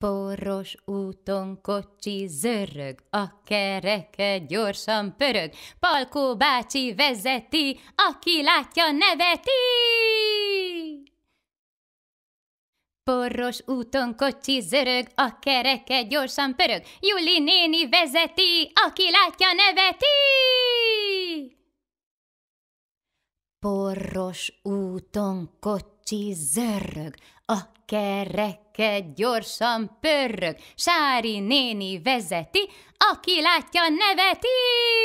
Poros úton kocsi zörög, a kereke gyorsan pörög, Palkó bácsi vezeti, aki látja neveti! Poros úton kocsi zörög, a kereke gyorsan pörög, Juli néni vezeti, aki látja neveti! Porros úton kocsi zörög, a kereke gyorsan pörög, Sári néni vezeti, aki látja neveti.